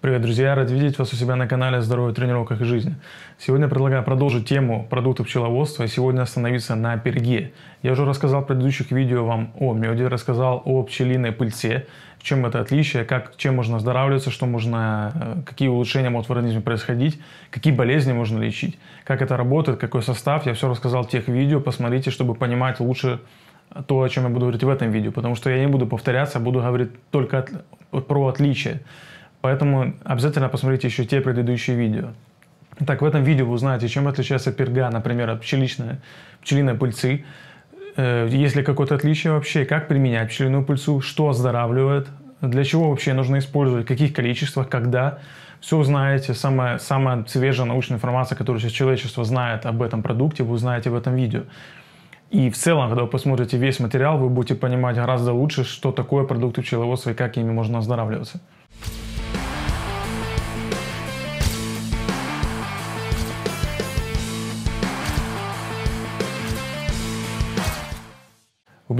Привет, друзья! Рад видеть вас у себя на канале о здоровье, тренировках и жизни. Сегодня предлагаю продолжить тему продуктов пчеловодства и сегодня остановиться на перге. Я уже рассказал в предыдущих видео вам о меде, рассказал о пчелиной пыльце, в чем это отличие, как, чем можно оздоравливаться, что можно, э, какие улучшения могут в организме происходить, какие болезни можно лечить, как это работает, какой состав. Я все рассказал в тех видео, посмотрите, чтобы понимать лучше то, о чем я буду говорить в этом видео, потому что я не буду повторяться, а буду говорить только от, про отличия. Поэтому обязательно посмотрите еще те предыдущие видео. Так, в этом видео вы узнаете, чем отличается перга, например, от пчеличной, пчелиной пыльцы, э, есть ли какое-то отличие вообще, как применять пчелиную пыльцу, что оздоравливает, для чего вообще нужно использовать, в каких количествах, когда. Все узнаете, самая, самая свежая научная информация, которую сейчас человечество знает об этом продукте, вы узнаете в этом видео. И в целом, когда вы посмотрите весь материал, вы будете понимать гораздо лучше, что такое продукты пчеловодства и как ими можно оздоравливаться.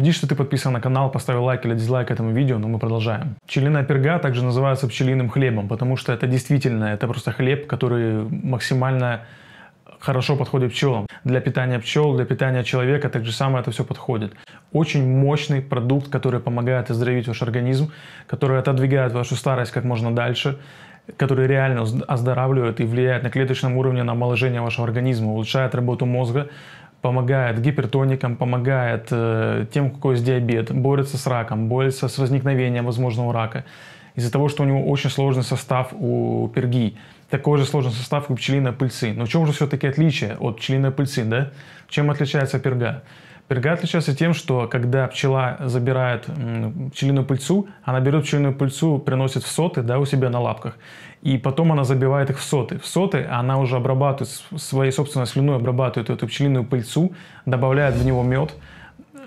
Убедись, что ты подписан на канал, поставил лайк или дизлайк этому видео, но мы продолжаем. Пчелиная перга также называется пчелиным хлебом, потому что это действительно, это просто хлеб, который максимально хорошо подходит пчелам. Для питания пчел, для питания человека так же самое это все подходит. Очень мощный продукт, который помогает оздоровить ваш организм, который отодвигает вашу старость как можно дальше, который реально оздоравливает и влияет на клеточном уровне на омоложение вашего организма, улучшает работу мозга, помогает гипертоникам, помогает э, тем, у кого есть диабет, борется с раком, борется с возникновением возможного рака. Из-за того, что у него очень сложный состав у перги, такой же сложный состав у пчелиной пыльцы. Но в чем же все-таки отличие от пчелиной пыльцы, да? Чем отличается перга? Перга отличается тем, что когда пчела забирает пчелиную пыльцу, она берет пчелиную пыльцу, приносит в соты да, у себя на лапках, и потом она забивает их в соты. В соты она уже обрабатывает, своей собственной слюной обрабатывает эту пчелиную пыльцу, добавляет в него мед,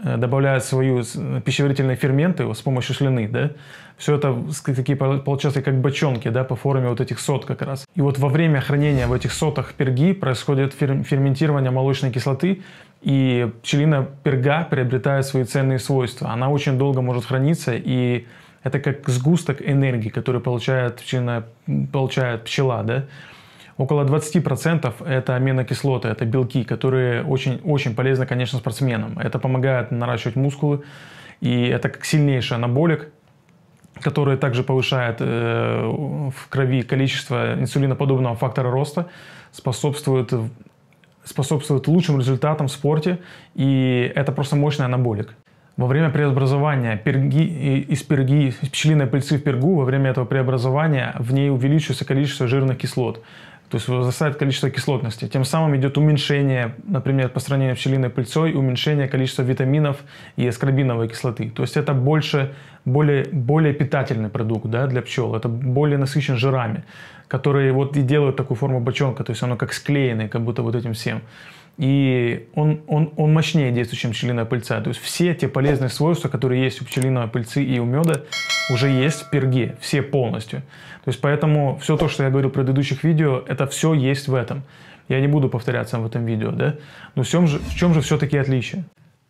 э, добавляет свою пищеварительные ферменты с помощью слюны, да, все это такие, получается, как бочонки, да, по форме вот этих сот как раз. И вот во время хранения в этих сотах перги происходит ферментирование молочной кислоты, и пчелина перга приобретает свои ценные свойства. Она очень долго может храниться, и это как сгусток энергии, который получает, пчелина, получает пчела. Да? Около 20% это аминокислоты, это белки, которые очень, очень полезны, конечно, спортсменам. Это помогает наращивать мускулы, и это как сильнейший анаболик, который также повышает э, в крови количество инсулиноподобного фактора роста, способствует способствует лучшим результатам в спорте, и это просто мощный анаболик. Во время преобразования перги, из перги, из пчелиной пыльцы в пергу, во время этого преобразования в ней увеличивается количество жирных кислот то есть возрастает количество кислотности. Тем самым идет уменьшение, например, по сравнению с пчелиной пыльцой, уменьшение количества витаминов и аскорбиновой кислоты. То есть это больше, более, более питательный продукт да, для пчел, это более насыщен жирами, которые вот и делают такую форму бочонка, то есть оно как склеенное, как будто вот этим всем и он, он, он мощнее действует, чем пчелиная пыльца. То есть все те полезные свойства, которые есть у пчелиной пыльцы и у меда, уже есть в перге, все полностью. То есть поэтому все то, что я говорил в предыдущих видео, это все есть в этом. Я не буду повторяться в этом видео, да? Но в чем же, в чем же все-таки отличие?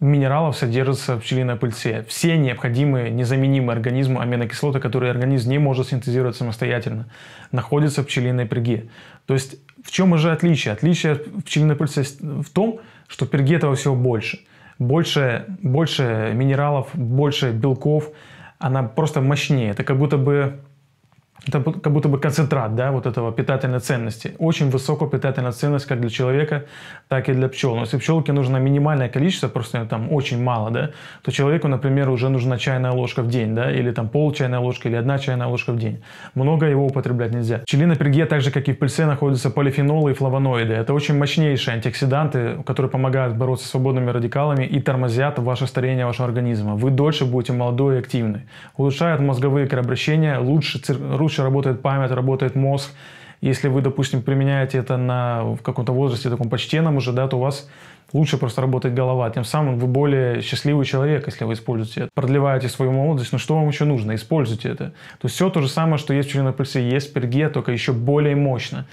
минералов содержится в пчелиной пыльце. Все необходимые, незаменимые организму аминокислоты, которые организм не может синтезировать самостоятельно, находятся в пчелиной перге. То есть в чем уже отличие? Отличие в пчелиной пыльце в том, что в перге этого всего больше. Больше, больше минералов, больше белков, она просто мощнее. Это как будто бы это как будто бы концентрат, да, вот этого питательной ценности. Очень высокая питательная ценность как для человека, так и для пчел. Но если пчелке нужно минимальное количество, просто там очень мало, да, то человеку, например, уже нужна чайная ложка в день, да, или там пол чайной ложки, или одна чайная ложка в день. Много его употреблять нельзя. В пчелиной перье, так же как и в пыльце, находятся полифенолы и флавоноиды. Это очень мощнейшие антиоксиданты, которые помогают бороться с свободными радикалами и тормозят ваше старение вашего организма. Вы дольше будете молодой и активны. Улучшают мозговые кровообращения, лучше цир лучше работает память, работает мозг. Если вы, допустим, применяете это на, в каком-то возрасте таком почтенном уже, да, то у вас лучше просто работает голова. Тем самым вы более счастливый человек, если вы используете это. Продлеваете свою молодость, но ну, что вам еще нужно? Используйте это. То есть все то же самое, что есть в членопыльце, есть в перге, только еще более мощно.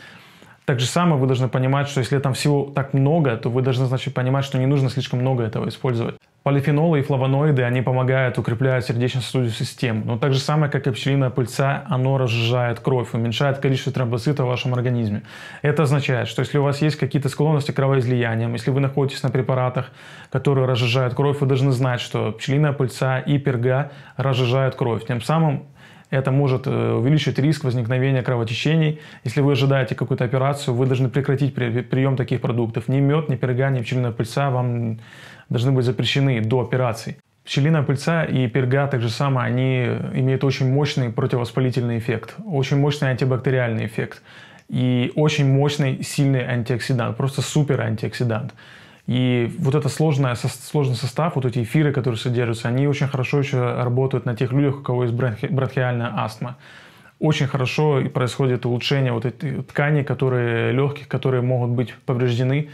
Так же самое вы должны понимать, что если там всего так много, то вы должны, значит, понимать, что не нужно слишком много этого использовать. Полифенолы и флавоноиды, они помогают, укреплять сердечно-сосудистую систему. Но так же самое, как и пчелиная пыльца, оно разжижает кровь, уменьшает количество тромбоцитов в вашем организме. Это означает, что если у вас есть какие-то склонности к кровоизлияниям, если вы находитесь на препаратах, которые разжижают кровь, вы должны знать, что пчелиная пыльца и перга разжижают кровь. Тем самым это может э, увеличить риск возникновения кровотечений. Если вы ожидаете какую-то операцию, вы должны прекратить при, прием таких продуктов. Ни мед, ни перга, ни пчелиная пыльца вам должны быть запрещены до операции. Пчелиная пыльца и перга так же само, они имеют очень мощный противовоспалительный эффект, очень мощный антибактериальный эффект и очень мощный сильный антиоксидант, просто супер антиоксидант. И вот это сложный сложный состав, вот эти эфиры, которые содержатся, они очень хорошо еще работают на тех людях, у кого есть бронхи, бронхиальная астма. Очень хорошо происходит улучшение вот этих тканей, которые легких, которые могут быть повреждены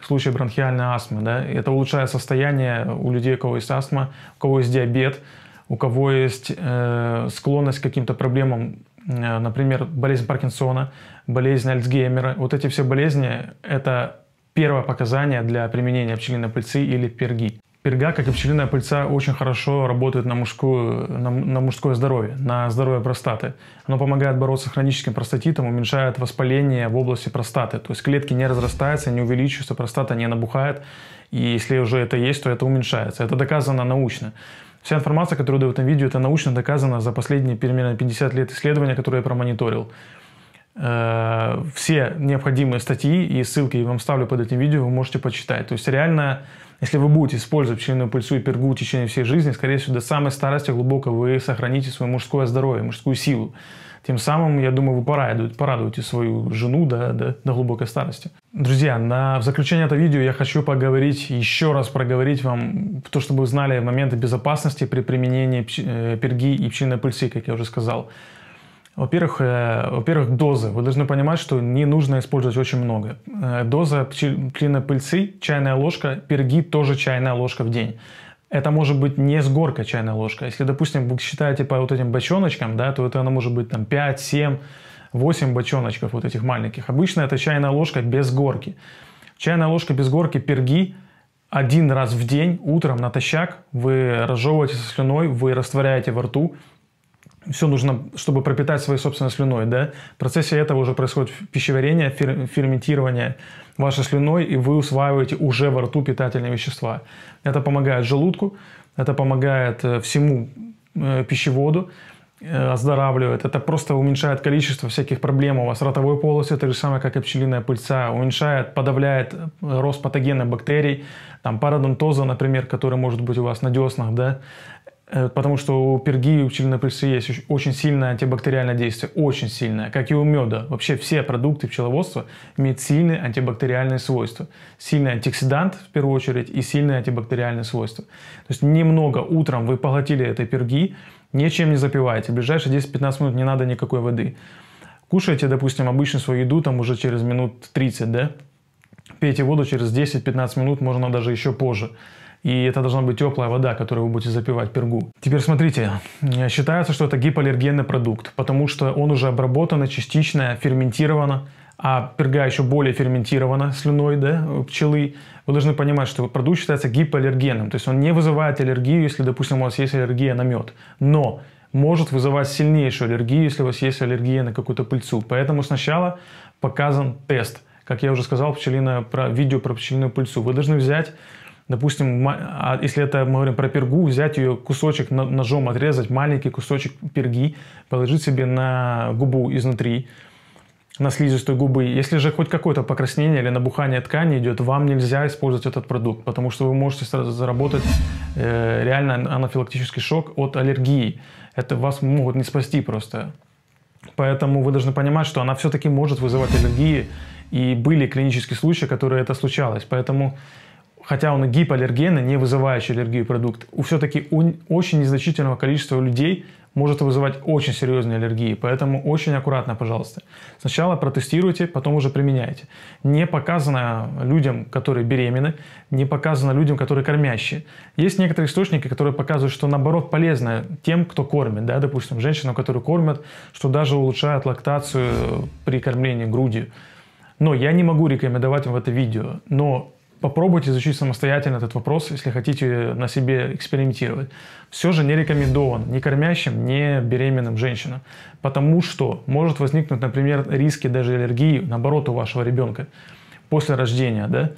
в случае бронхиальной астмы. Да? Это улучшает состояние у людей, у кого есть астма, у кого есть диабет, у кого есть э, склонность к каким-то проблемам, э, например, болезнь Паркинсона, болезнь Альцгеймера. Вот эти все болезни – это первое показание для применения пчелиной пыльцы или перги. Перга, как и пчелиная пыльца, очень хорошо работает на, мужскую, на, на мужское здоровье, на здоровье простаты. Оно помогает бороться с хроническим простатитом, уменьшает воспаление в области простаты. То есть клетки не разрастаются, не увеличиваются, простата не набухает. И если уже это есть, то это уменьшается. Это доказано научно. Вся информация, которую даю в этом видео, это научно доказано за последние примерно 50 лет исследования, которые я промониторил. Э, все необходимые статьи и ссылки я вам ставлю под этим видео, вы можете почитать. То есть реально, если вы будете использовать пчелиную пыльцу и пергу в течение всей жизни, скорее всего, до самой старости глубоко вы сохраните свое мужское здоровье, мужскую силу. Тем самым, я думаю, вы порадуете, порадуете свою жену до, до, до глубокой старости. Друзья, на, в заключение этого видео я хочу поговорить, еще раз проговорить вам то, чтобы вы знали моменты безопасности при применении пч, э, перги и пчелиной пыльцы, как я уже сказал. Во-первых, э, во-первых, дозы. Вы должны понимать, что не нужно использовать очень много. Э, доза пчелиной пыльцы, чайная ложка, перги тоже чайная ложка в день. Это может быть не с горкой чайная ложка. Если, допустим, вы считаете по вот этим бочоночкам, да, то это она может быть там 5, 7, 8 бочоночков вот этих маленьких. Обычно это чайная ложка без горки. Чайная ложка без горки перги один раз в день утром натощак вы разжевываете со слюной, вы растворяете во рту, все нужно, чтобы пропитать своей собственной слюной, да? В процессе этого уже происходит пищеварение, фер, ферментирование вашей слюной, и вы усваиваете уже во рту питательные вещества. Это помогает желудку, это помогает э, всему э, пищеводу, э, оздоравливает, это просто уменьшает количество всяких проблем у вас. Ротовой полости, это же самое, как и пчелиная пыльца, уменьшает, подавляет э, рост патогенных бактерий, там парадонтоза, например, который может быть у вас на деснах, да? Э, потому что у перги и у пчелинопыльцы есть очень сильное антибактериальное действие, очень сильное, как и у меда. Вообще все продукты пчеловодства имеют сильные антибактериальные свойства. Сильный антиоксидант, в первую очередь, и сильные антибактериальные свойства. То есть немного утром вы поглотили этой перги, ничем не запиваете, в ближайшие 10-15 минут не надо никакой воды. Кушайте, допустим, обычную свою еду там уже через минут 30, да? Пейте воду через 10-15 минут, можно даже еще позже и это должна быть теплая вода, которую вы будете запивать пергу. Теперь смотрите, э, считается, что это гипоаллергенный продукт, потому что он уже обработан, частично ферментировано, а перга еще более ферментирована слюной да, э, пчелы, вы должны понимать, что продукт считается гипоаллергенным, то есть он не вызывает аллергию, если, допустим, у вас есть аллергия на мед, но может вызывать сильнейшую аллергию, если у вас есть аллергия на какую-то пыльцу. Поэтому сначала показан тест. Как я уже сказал, пчелиное, про, видео про пчелиную пыльцу. Вы должны взять допустим, а если это мы говорим про пергу, взять ее кусочек ножом отрезать, маленький кусочек перги, положить себе на губу изнутри, на слизистой губы. Если же хоть какое-то покраснение или набухание ткани идет, вам нельзя использовать этот продукт, потому что вы можете сразу заработать э, реально анафилактический шок от аллергии. Это вас могут не спасти просто. Поэтому вы должны понимать, что она все-таки может вызывать аллергии, и были клинические случаи, которые это случалось. Поэтому хотя он гипоаллергенный, не вызывающий аллергию продукт, у все-таки у очень незначительного количества людей может вызывать очень серьезные аллергии, поэтому очень аккуратно, пожалуйста. Сначала протестируйте, потом уже применяйте. Не показано людям, которые беременны, не показано людям, которые кормящие. Есть некоторые источники, которые показывают, что наоборот полезно тем, кто кормит, да, допустим, женщинам, которые кормят, что даже улучшает лактацию при кормлении грудью. Но я не могу рекомендовать вам это видео, но попробуйте изучить самостоятельно этот вопрос, если хотите на себе экспериментировать. Все же не рекомендован ни кормящим, ни беременным женщинам, потому что может возникнуть, например, риски даже аллергии, наоборот, у вашего ребенка после рождения, да?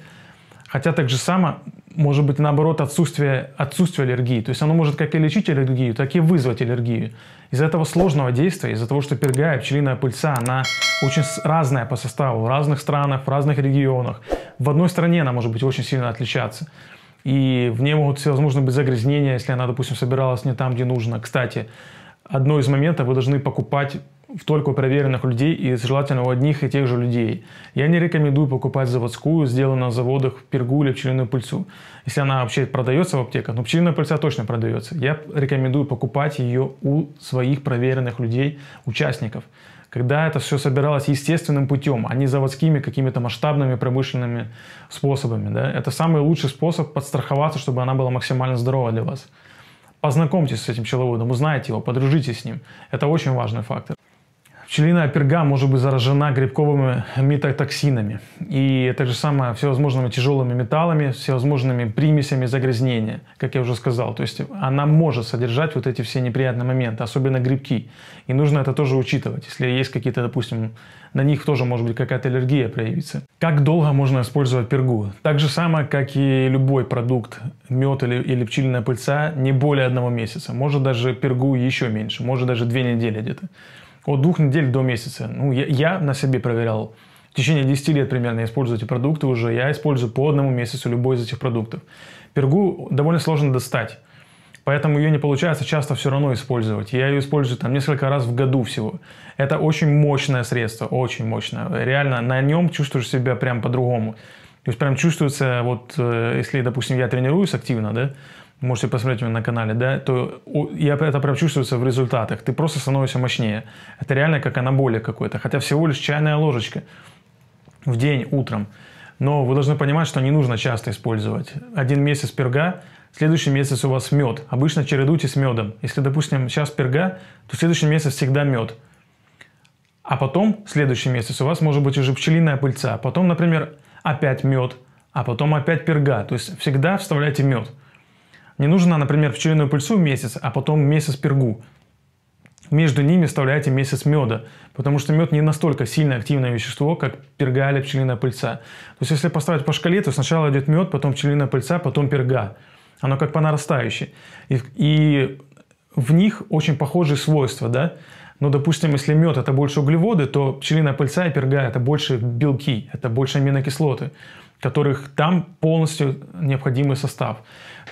Хотя так же само может быть, наоборот, отсутствие, отсутствие аллергии. То есть оно может как и лечить аллергию, так и вызвать аллергию. Из-за этого сложного действия, из-за того, что перга и пчелиная пыльца, она очень разная по составу в разных странах, в разных регионах – в одной стране она может быть очень сильно отличаться. И в ней могут всевозможные быть загрязнения, если она, допустим, собиралась не там, где нужно. Кстати, одно из моментов, вы должны покупать только у проверенных людей и желательно у одних и тех же людей. Я не рекомендую покупать заводскую, сделанную на заводах пергу или пчелиную пыльцу. Если она вообще продается в аптеках, но ну, пчелиная пыльца точно продается. Я рекомендую покупать ее у своих проверенных людей, участников когда это все собиралось естественным путем, а не заводскими какими-то масштабными промышленными способами. Да? Это самый лучший способ подстраховаться, чтобы она была максимально здорова для вас. Познакомьтесь с этим пчеловодом, узнайте его, подружитесь с ним. Это очень важный фактор. Пчелиная перга может быть заражена грибковыми метатоксинами, и же самое всевозможными тяжелыми металлами, всевозможными примесями загрязнения, как я уже сказал. То есть она может содержать вот эти все неприятные моменты, особенно грибки. И нужно это тоже учитывать, если есть какие-то, допустим, на них тоже может быть какая-то аллергия проявится. Как долго можно использовать пергу? Так же самое, как и любой продукт, мед или, или пчелиная пыльца, не более одного месяца. Может даже пергу еще меньше, может даже две недели где-то от двух недель до месяца. Ну, я, я на себе проверял. В течение 10 лет примерно я использую эти продукты уже. Я использую по одному месяцу любой из этих продуктов. Пергу довольно сложно достать. Поэтому ее не получается часто все равно использовать. Я ее использую там несколько раз в году всего. Это очень мощное средство, очень мощное. Реально на нем чувствуешь себя прям по-другому. То есть прям чувствуется, вот э, если, допустим, я тренируюсь активно, да, можете посмотреть меня на канале, да, то я это прям чувствуется в результатах. Ты просто становишься мощнее. Это реально как анаболик какой-то. Хотя всего лишь чайная ложечка в день утром. Но вы должны понимать, что не нужно часто использовать. Один месяц перга, следующий месяц у вас мед. Обычно чередуйте с медом. Если, допустим, сейчас перга, то следующий месяц всегда мед. А потом, следующий месяц, у вас может быть уже пчелиная пыльца. Потом, например, опять мед, а потом опять перга. То есть всегда вставляйте мед. Не нужно, например, пчелиную пыльцу месяц, а потом месяц пергу. Между ними вставляйте месяц меда, потому что мед не настолько сильно активное вещество, как перга или пчелиная пыльца. То есть если поставить по шкале, то сначала идет мед, потом пчелиная пыльца, потом перга. Оно как по нарастающей. И, и в них очень похожие свойства, да? Но, ну, допустим, если мед – это больше углеводы, то пчелиная пыльца и перга – это больше белки, это больше аминокислоты, которых там полностью необходимый состав.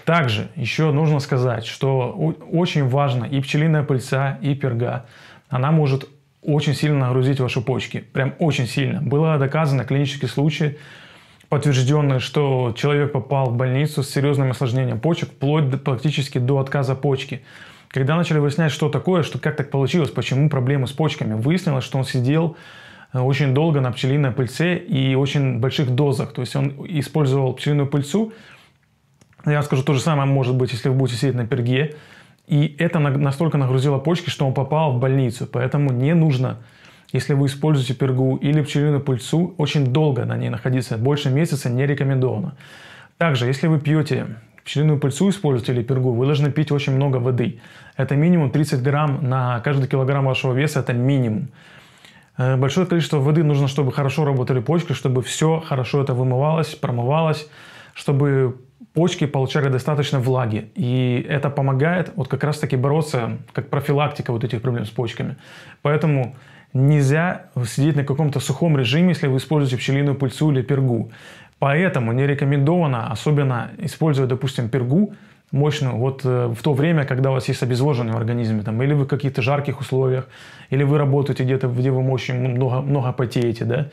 Также еще нужно сказать, что очень важно и пчелиная пыльца, и перга. Она может очень сильно нагрузить ваши почки. Прям очень сильно. Было доказано клинические случаи, подтвержденные, что человек попал в больницу с серьезным осложнением почек, вплоть до, практически до отказа почки. Когда начали выяснять, что такое, что, как так получилось, почему проблемы с почками, выяснилось, что он сидел э, очень долго на пчелиной пыльце и очень больших дозах. То есть он использовал пчелиную пыльцу. Я скажу то же самое, может быть, если вы будете сидеть на перге. И это настолько нагрузило почки, что он попал в больницу. Поэтому не нужно, если вы используете пергу или пчелиную пыльцу, очень долго на ней находиться. Больше месяца не рекомендовано. Также, если вы пьете пчелиную пыльцу используете или пергу, вы должны пить очень много воды. Это минимум 30 грамм на каждый килограмм вашего веса, это минимум. Э, большое количество воды нужно, чтобы хорошо работали почки, чтобы все хорошо это вымывалось, промывалось, чтобы почки получали достаточно влаги. И это помогает вот как раз-таки бороться, как профилактика вот этих проблем с почками. Поэтому нельзя сидеть на каком-то сухом режиме, если вы используете пчелиную пыльцу или пергу. Поэтому не рекомендовано, особенно использовать, допустим, пергу, мощную, вот э, в то время, когда у вас есть обезвоженный в организме, там, или вы в каких-то жарких условиях, или вы работаете где-то, где вы очень много, много потеете, да,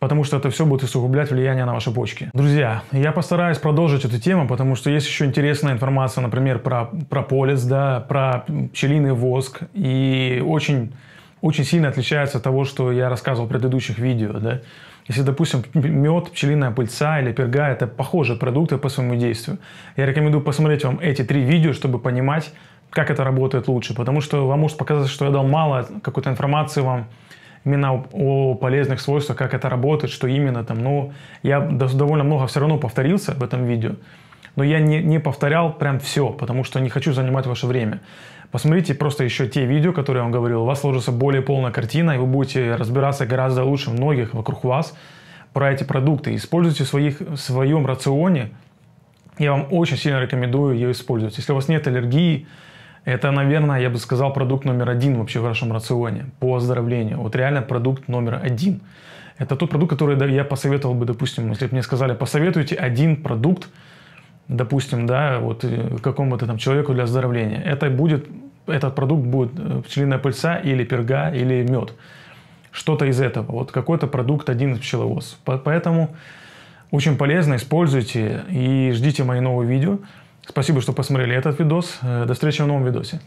потому что это все будет усугублять влияние на ваши почки. Друзья, я постараюсь продолжить эту тему, потому что есть еще интересная информация, например, про, про полис, да, про пчелиный воск, и очень очень сильно отличается от того, что я рассказывал в предыдущих видео. Да? Если, допустим, мед, пчелиная пыльца или перга – это похожие продукты по своему действию. Я рекомендую посмотреть вам эти три видео, чтобы понимать, как это работает лучше. Потому что вам может показаться, что я дал мало какой-то информации вам именно о полезных свойствах, как это работает, что именно там. Но я довольно много все равно повторился в этом видео но я не, не повторял прям все, потому что не хочу занимать ваше время. Посмотрите просто еще те видео, которые я вам говорил. У вас сложится более полная картина, и вы будете разбираться гораздо лучше многих вокруг вас про эти продукты. Используйте в, своих, в своем рационе. Я вам очень сильно рекомендую ее использовать. Если у вас нет аллергии, это, наверное, я бы сказал, продукт номер один вообще в вашем рационе по оздоровлению. Вот реально продукт номер один. Это тот продукт, который я посоветовал бы, допустим, если бы мне сказали, посоветуйте один продукт, допустим, да, вот э, какому-то там человеку для оздоровления. Это будет, этот продукт будет э, пчелиная пыльца или перга или мед. Что-то из этого. Вот какой-то продукт один из пчеловоз. Поэтому очень полезно, используйте и ждите мои новые видео. Спасибо, что посмотрели этот видос. Э, до встречи в новом видосе.